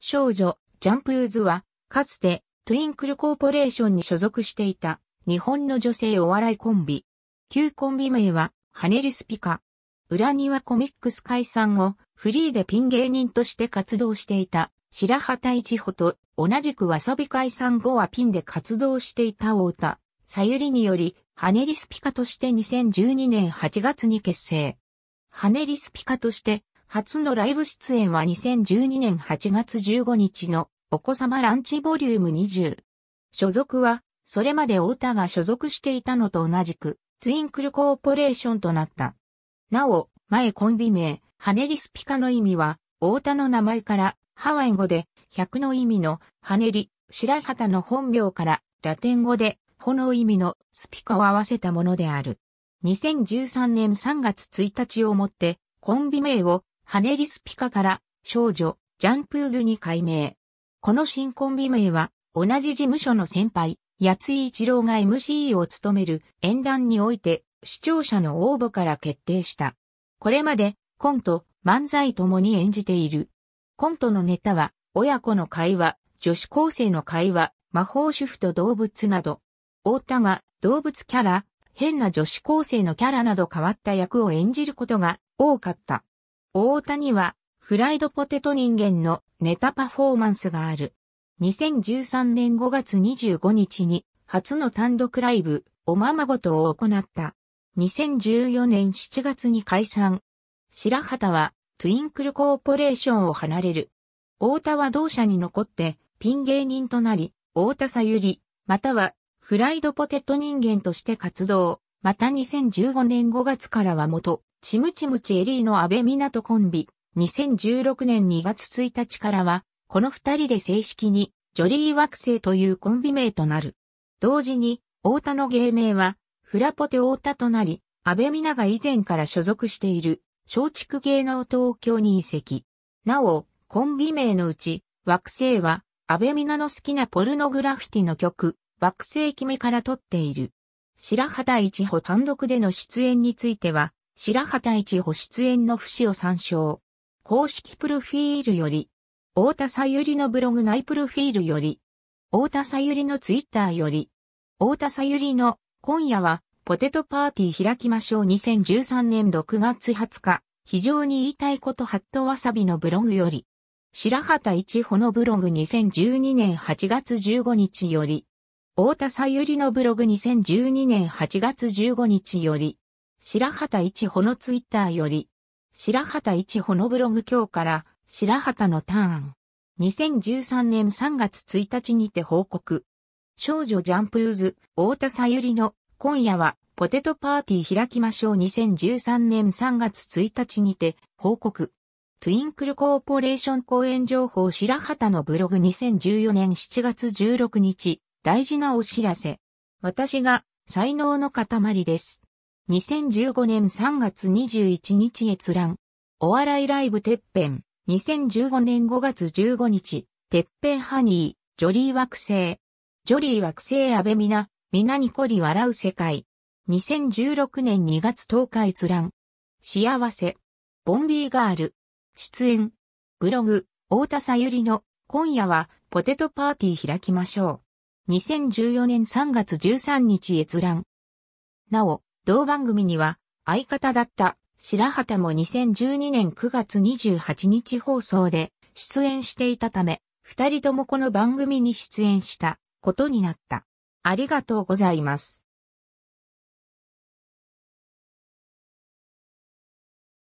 少女、ジャンプーズは、かつて、トゥインクルコーポレーションに所属していた、日本の女性お笑いコンビ。旧コンビ名は、ハネリスピカ。裏庭コミックス解散後、フリーでピン芸人として活動していた、白畑一穂と、同じくわさび解散後はピンで活動していた太田、さゆりにより、ハネリスピカとして2012年8月に結成。ハネリスピカとして、初のライブ出演は2012年8月15日のお子様ランチボリューム20。所属は、それまで太田が所属していたのと同じく、トゥインクルコーポレーションとなった。なお、前コンビ名、ハネリスピカの意味は、太田の名前から、ハワイ語で、百の意味の、ハネリ、白旗の本名から、ラテン語で、ほの意味の、スピカを合わせたものである。2013年3月1日をもって、コンビ名を、ハネリスピカから少女ジャンプーズに改名。この新コンビ名は同じ事務所の先輩、八井一郎が MC を務める演談において視聴者の応募から決定した。これまでコント、漫才ともに演じている。コントのネタは親子の会話、女子高生の会話、魔法主婦と動物など。太田が動物キャラ、変な女子高生のキャラなど変わった役を演じることが多かった。大谷は、フライドポテト人間のネタパフォーマンスがある。2013年5月25日に、初の単独ライブ、おままごとを行った。2014年7月に解散。白畑は、トゥインクルコーポレーションを離れる。大田は同社に残って、ピン芸人となり、大田さゆり、または、フライドポテト人間として活動。また2015年5月からは元、ちむちむちエリーの安倍とコンビ、2016年2月1日からは、この二人で正式に、ジョリー惑星というコンビ名となる。同時に、大田の芸名は、フラポテ大田となり、安倍美奈が以前から所属している、松竹芸能東京に移籍。なお、コンビ名のうち、惑星は、安倍美奈の好きなポルノグラフィティの曲、惑星君から取っている。白畑一歩単独での出演については、白畑一保出演の節を参照。公式プロフィールより、太田さゆりのブログ内プロフィールより、太田さゆりのツイッターより、太田さゆりの今夜はポテトパーティー開きましょう2013年6月20日、非常に言いたいことハットわさびのブログより、白畑一穂のブログ2012年8月15日より、太田さゆりのブログ2012年8月15日より、白畑一穂のツイッターより、白畑一穂のブログ今日から、白畑のターン。2013年3月1日にて報告。少女ジャンプーズ、太田さゆりの、今夜は、ポテトパーティー開きましょう2013年3月1日にて、報告。トゥインクルコーポレーション公演情報白畑のブログ2014年7月16日、大事なお知らせ。私が、才能の塊です。2015年3月21日閲覧。お笑いライブてっぺん。2015年5月15日。てっぺんハニー。ジョリー惑星。ジョリー惑星安倍みな。みなにこり笑う世界。2016年2月10日閲覧。幸せ。ボンビーガール。出演。ブログ。大田さゆりの。今夜はポテトパーティー開きましょう。2014年3月13日閲覧。なお、同番組には、相方だった白畑も2012年9月28日放送で出演していたため、二人ともこの番組に出演したことになった。ありがとうございます。